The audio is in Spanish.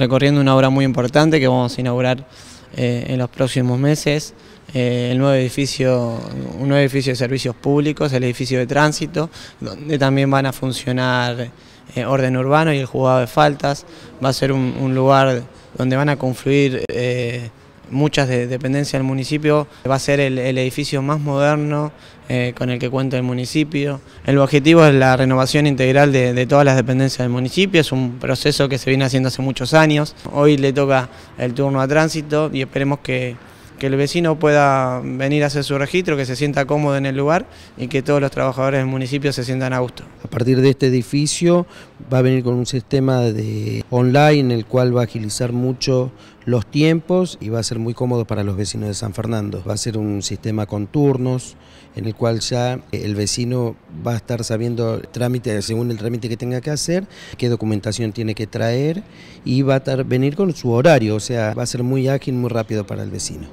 recorriendo una obra muy importante que vamos a inaugurar eh, en los próximos meses, eh, el nuevo edificio, un nuevo edificio de servicios públicos, el edificio de tránsito, donde también van a funcionar eh, orden urbano y el Jugado de faltas, va a ser un lugar donde van a confluir muchas de dependencias del municipio. Va a ser el, edificio más moderno eh, con el que cuenta el municipio. El objetivo es la renovación integral de, todas las dependencias del municipio, es un proceso que se viene haciendo hace muchos años. Hoy le toca el turno a tránsito y esperemos que, que el vecino pueda venir a hacer su registro, que se sienta cómodo en el lugar y que todos los trabajadores del municipio se sientan a gusto. A partir de este edificio va a venir con un sistema de online en el cual va a agilizar mucho los tiempos y va a ser muy cómodo para los vecinos de San Fernando. Va a ser un sistema con turnos en el cual ya el vecino va a estar sabiendo el trámite, según el trámite que tenga que hacer, qué documentación tiene que traer y va a venir con su horario, o sea, va a ser muy ágil, muy rápido para el vecino.